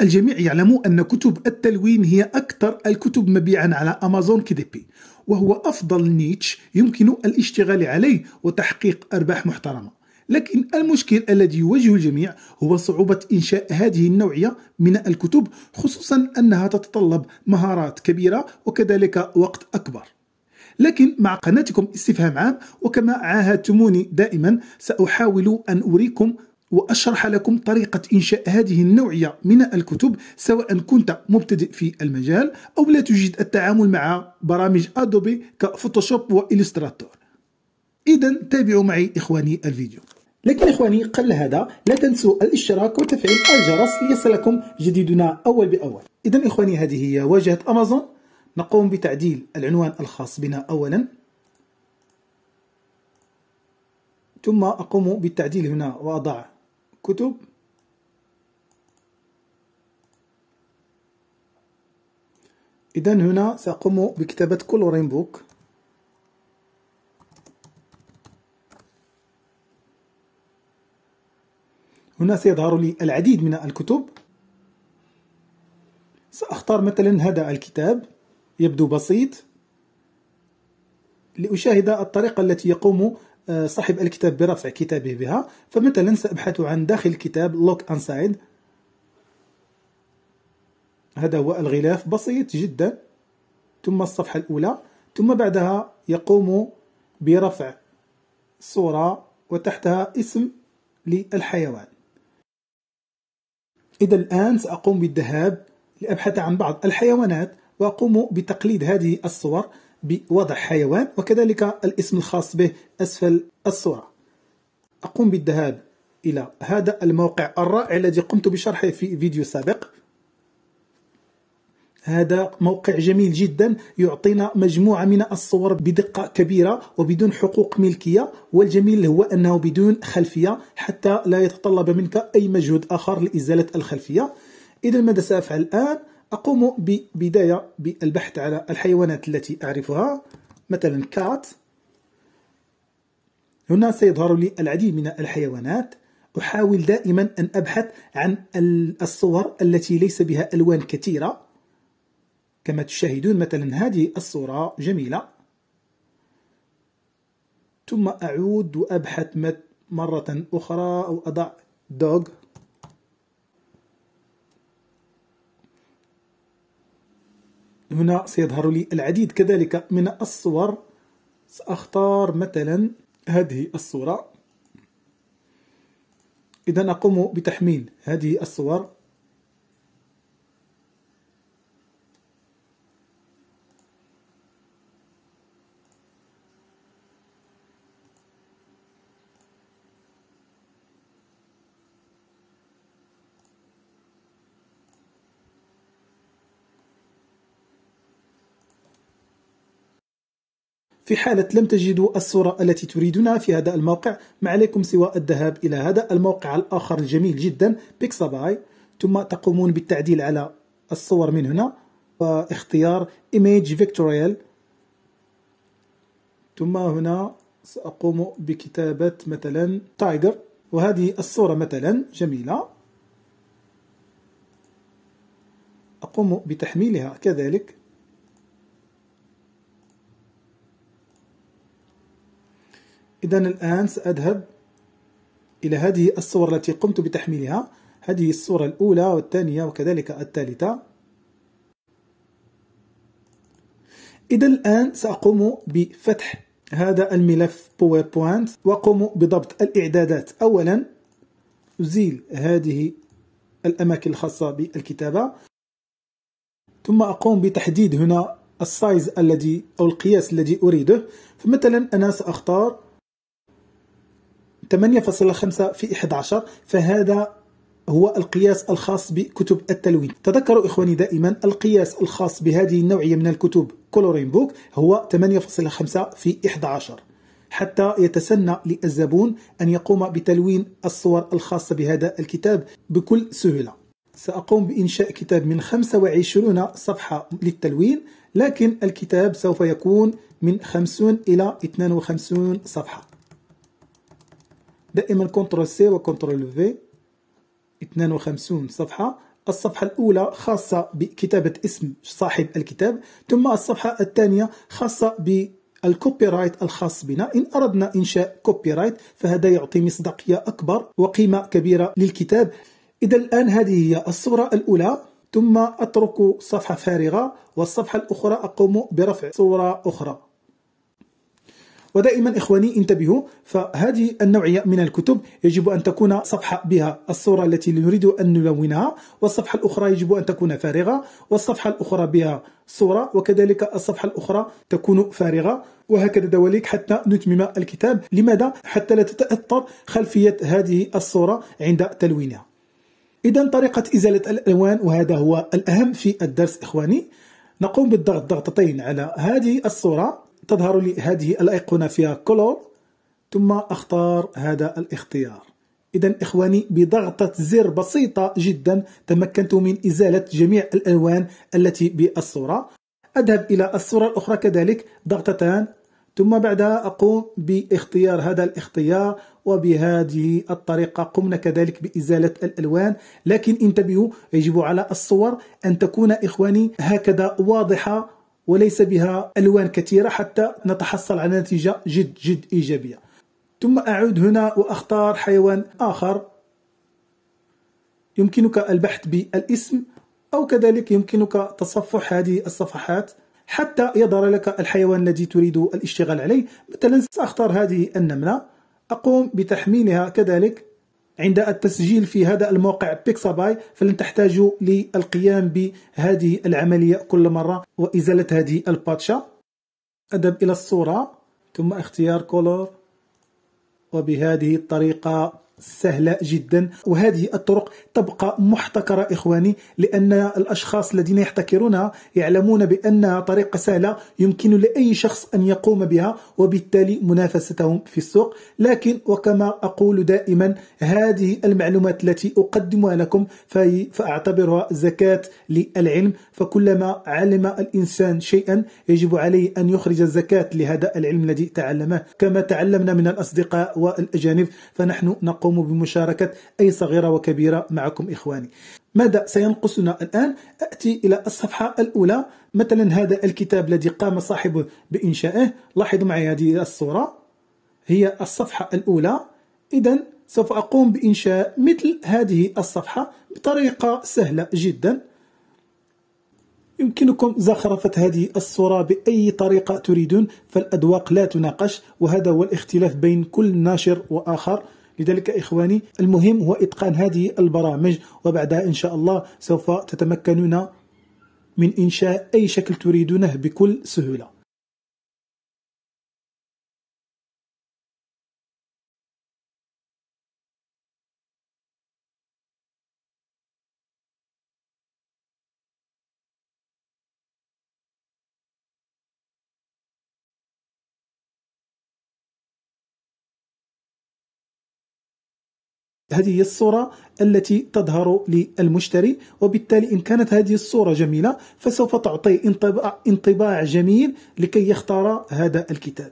الجميع يعلم أن كتب التلوين هي أكثر الكتب مبيعا على أمازون كيديبي بي وهو أفضل نيتش يمكن الاشتغال عليه وتحقيق أرباح محترمة لكن المشكل الذي يواجه الجميع هو صعوبة إنشاء هذه النوعية من الكتب خصوصا أنها تتطلب مهارات كبيرة وكذلك وقت أكبر لكن مع قناتكم استفهام عام وكما عاهدتموني دائما سأحاول أن أريكم وأشرح لكم طريقة إنشاء هذه النوعية من الكتب سواء كنت مبتدئ في المجال أو لا تجيد التعامل مع برامج أدوبي كفوتوشوب وإليستراتور إذا تابعوا معي إخواني الفيديو لكن إخواني قبل هذا لا تنسوا الاشتراك وتفعيل الجرس ليصلكم جديدنا أول بأول إذا إخواني هذه هي واجهة أمازون نقوم بتعديل العنوان الخاص بنا أولا ثم أقوم بالتعديل هنا وأضع كتب إذا هنا سأقوم بكتابة كولورين بوك هنا سيظهر لي العديد من الكتب سأختار مثلا هذا الكتاب يبدو بسيط لأشاهد الطريقة التي يقوم آه، صاحب الكتاب برفع كتابه بها فمثلا سأبحث عن داخل الكتاب لوك انسايد هذا هو الغلاف بسيط جدا ثم الصفحة الأولى ثم بعدها يقوم برفع صورة وتحتها اسم للحيوان إذا الآن سأقوم بالذهاب لأبحث عن بعض الحيوانات وأقوم بتقليد هذه الصور بوضع حيوان وكذلك الاسم الخاص به أسفل الصورة أقوم بالذهاب إلى هذا الموقع الرائع الذي قمت بشرحه في فيديو سابق هذا موقع جميل جدا يعطينا مجموعة من الصور بدقة كبيرة وبدون حقوق ملكية والجميل هو أنه بدون خلفية حتى لا يتطلب منك أي مجهود آخر لإزالة الخلفية إذا ماذا سأفعل الآن؟ أقوم ببداية بالبحث على الحيوانات التي أعرفها مثلا كات هنا سيظهر لي العديد من الحيوانات أحاول دائما أن أبحث عن الصور التي ليس بها ألوان كثيرة كما تشاهدون مثلا هذه الصورة جميلة ثم أعود وأبحث مرة أخرى أو أضع دوغ هنا سيظهر لي العديد كذلك من الصور سأختار مثلا هذه الصورة إذا أقوم بتحميل هذه الصور في حالة لم تجدوا الصورة التي تريدونها في هذا الموقع ما عليكم سوى الذهاب إلى هذا الموقع الآخر الجميل جدا بيكساباي ثم تقومون بالتعديل على الصور من هنا واختيار Image Vectorial ثم هنا سأقوم بكتابة مثلا تايجر وهذه الصورة مثلا جميلة أقوم بتحميلها كذلك إذا الآن سأذهب إلى هذه الصور التي قمت بتحميلها هذه الصورة الأولى والثانية وكذلك الثالثة إذا الآن سأقوم بفتح هذا الملف باوربوينت وأقوم بضبط الإعدادات أولا أزيل هذه الأماكن الخاصة بالكتابة ثم أقوم بتحديد هنا السايز الذي أو القياس الذي أريده فمثلا أنا سأختار 8.5 في 11 فهذا هو القياس الخاص بكتب التلوين تذكروا إخواني دائما القياس الخاص بهذه النوعية من الكتب كولورين بوك هو 8.5 في 11 حتى يتسنى للزبون أن يقوم بتلوين الصور الخاصة بهذا الكتاب بكل سهولة سأقوم بإنشاء كتاب من 25 صفحة للتلوين لكن الكتاب سوف يكون من 50 إلى 52 صفحة دائما كنترول سي وكنترول في 52 صفحة الصفحة الأولى خاصة بكتابة اسم صاحب الكتاب ثم الصفحة الثانية خاصة بالكوبي رايت الخاص بنا إن أردنا إنشاء كوبي رايت فهذا يعطي مصداقية أكبر وقيمة كبيرة للكتاب إذا الآن هذه هي الصورة الأولى ثم أترك صفحة فارغة والصفحة الأخرى أقوم برفع صورة أخرى ودائما إخواني انتبهوا فهذه النوعية من الكتب يجب أن تكون صفحة بها الصورة التي نريد أن نلونها والصفحة الأخرى يجب أن تكون فارغة والصفحة الأخرى بها صورة وكذلك الصفحة الأخرى تكون فارغة وهكذا دواليك حتى نتمم الكتاب لماذا؟ حتى لا تتأثر خلفية هذه الصورة عند تلوينها إذا طريقة إزالة الألوان وهذا هو الأهم في الدرس إخواني نقوم بالضغط ضغطتين على هذه الصورة تظهر لي هذه الأيقونة فيها كولور ثم أختار هذا الاختيار إذا إخواني بضغطة زر بسيطة جدا تمكنت من إزالة جميع الألوان التي بالصورة أذهب إلى الصورة الأخرى كذلك ضغطتان ثم بعدها أقوم باختيار هذا الاختيار وبهذه الطريقة قمنا كذلك بإزالة الألوان لكن انتبهوا يجب على الصور أن تكون إخواني هكذا واضحة وليس بها ألوان كثيرة حتى نتحصل على نتيجة جد جد إيجابية ثم أعود هنا وأختار حيوان آخر يمكنك البحث بالاسم أو كذلك يمكنك تصفح هذه الصفحات حتى يظهر لك الحيوان الذي تريد الاشتغال عليه مثلا سأختار هذه النملة أقوم بتحميلها كذلك عند التسجيل في هذا الموقع بيكساباي فلن تحتاجوا للقيام بهذه العملية كل مرة وإزالة هذه الباتشا أذهب إلى الصورة ثم اختيار كولور وبهذه الطريقة سهلة جدا وهذه الطرق تبقى محتكرة إخواني لأن الأشخاص الذين يحتكرونها يعلمون بأنها طريقة سهلة يمكن لأي شخص أن يقوم بها وبالتالي منافستهم في السوق لكن وكما أقول دائما هذه المعلومات التي أقدمها لكم فأعتبرها زكاة للعلم فكلما علم الإنسان شيئا يجب عليه أن يخرج الزكاة لهذا العلم الذي تعلمه كما تعلمنا من الأصدقاء والأجانب فنحن نقول تقوم بمشاركة أي صغيرة وكبيرة معكم إخواني ماذا سينقصنا الآن؟ أتي إلى الصفحة الأولى مثلا هذا الكتاب الذي قام صاحبه بإنشائه لاحظوا معي هذه الصورة هي الصفحة الأولى إذا سوف أقوم بإنشاء مثل هذه الصفحة بطريقة سهلة جدا يمكنكم زخرفة هذه الصورة بأي طريقة تريدون فالأذواق لا تناقش وهذا هو الاختلاف بين كل ناشر وآخر لذلك إخواني المهم هو إتقان هذه البرامج وبعدها إن شاء الله سوف تتمكنون من إنشاء أي شكل تريدونه بكل سهولة هذه هي الصورة التي تظهر للمشتري وبالتالي إن كانت هذه الصورة جميلة فسوف تعطي انطباع, انطباع جميل لكي يختار هذا الكتاب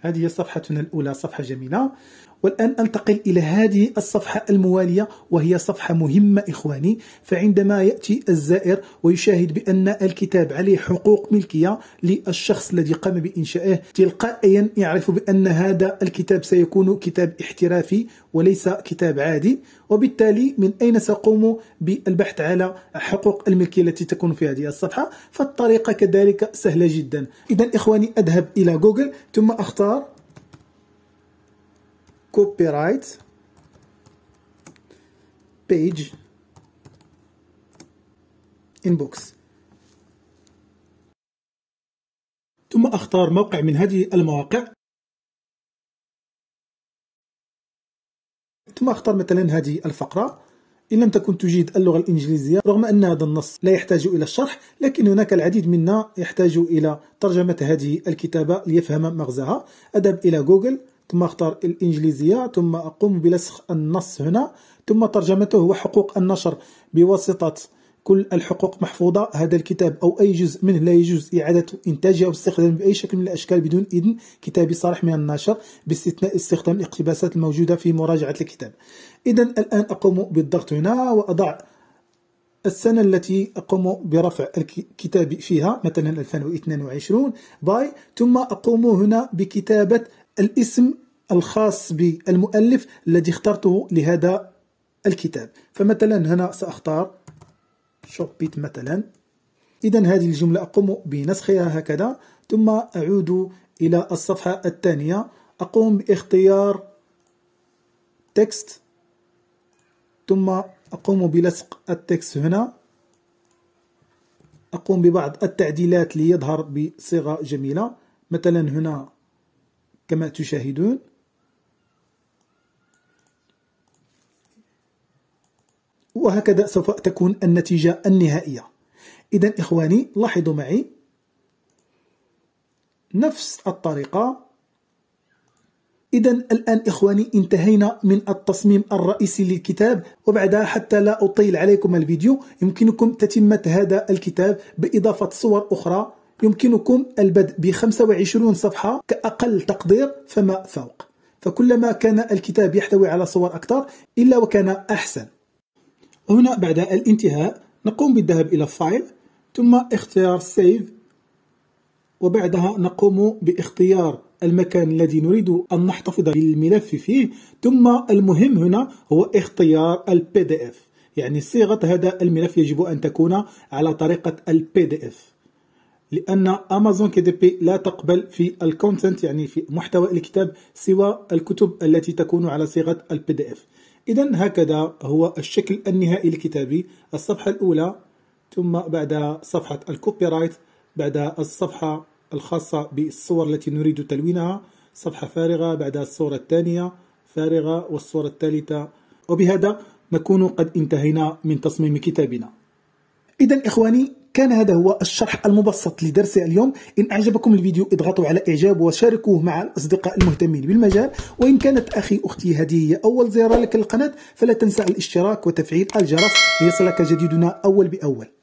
هذه هي صفحتنا الأولى صفحة جميلة والآن أنتقل إلى هذه الصفحة الموالية وهي صفحة مهمة إخواني فعندما يأتي الزائر ويشاهد بأن الكتاب عليه حقوق ملكية للشخص الذي قام بإنشائه تلقائيا يعرف بأن هذا الكتاب سيكون كتاب احترافي وليس كتاب عادي وبالتالي من أين سأقوم بالبحث على حقوق الملكية التي تكون في هذه الصفحة فالطريقة كذلك سهلة جدا إذا إخواني أذهب إلى جوجل ثم أختار كوبي رايت بيج بوكس ثم اختار موقع من هذه المواقع ثم اختر مثلا هذه الفقرة إن لم تكن تجيد اللغة الإنجليزية رغم أن هذا النص لا يحتاج إلى الشرح لكن هناك العديد منا يحتاج إلى ترجمة هذه الكتابة ليفهم مغزاها أذهب إلى جوجل ثم اختار الإنجليزية ثم أقوم بلسخ النص هنا ثم ترجمته وحقوق النشر بواسطة كل الحقوق محفوظة هذا الكتاب أو أي جزء منه لا يجوز إعادة إنتاجه أو استخدامه بأي شكل من الأشكال بدون إذن كتابي صالح من الناشر باستثناء استخدام الاقتباسات الموجودة في مراجعة الكتاب إذا الآن أقوم بالضغط هنا وأضع السنة التي أقوم برفع الكتاب فيها مثلا 2022 باي ثم أقوم هنا بكتابة الاسم الخاص بالمؤلف الذي اخترته لهذا الكتاب فمثلا هنا سأختار شوبيت مثلا إذا هذه الجملة أقوم بنسخها هكذا ثم أعود إلى الصفحة الثانية أقوم باختيار تكست ثم أقوم بلصق التكست هنا أقوم ببعض التعديلات ليظهر بصيغة جميلة مثلا هنا كما تشاهدون وهكذا سوف تكون النتيجة النهائية إذا إخواني لاحظوا معي نفس الطريقة إذا الآن إخواني انتهينا من التصميم الرئيسي للكتاب وبعدها حتى لا أطيل عليكم الفيديو يمكنكم تتمة هذا الكتاب بإضافة صور أخرى يمكنكم البدء ب 25 صفحة كأقل تقدير فما فوق فكلما كان الكتاب يحتوي على صور أكثر إلا وكان أحسن هنا بعد الانتهاء نقوم بالذهاب إلى فايل ثم اختيار سيف وبعدها نقوم باختيار المكان الذي نريد أن نحتفظ بالملف فيه ثم المهم هنا هو اختيار ال PDF يعني صيغة هذا الملف يجب أن تكون على طريقة ال PDF لأن أمازون كي دي بي لا تقبل في الكونتنت يعني في محتوى الكتاب سوى الكتب التي تكون على صيغة ال PDF إذا هكذا هو الشكل النهائي لكتابي الصفحة الأولى ثم بعدها صفحة الكوبي رايت بعدها الصفحة الخاصة بالصور التي نريد تلوينها صفحة فارغة بعدها الصورة الثانية فارغة والصورة الثالثة وبهذا نكون قد انتهينا من تصميم كتابنا إذا إخواني كان هذا هو الشرح المبسط لدرس اليوم إن أعجبكم الفيديو اضغطوا على إعجاب وشاركوه مع الأصدقاء المهتمين بالمجال وإن كانت أخي أختي هذه هي أول زيارة لك للقناة فلا تنسى الاشتراك وتفعيل الجرس ليصلك جديدنا أول بأول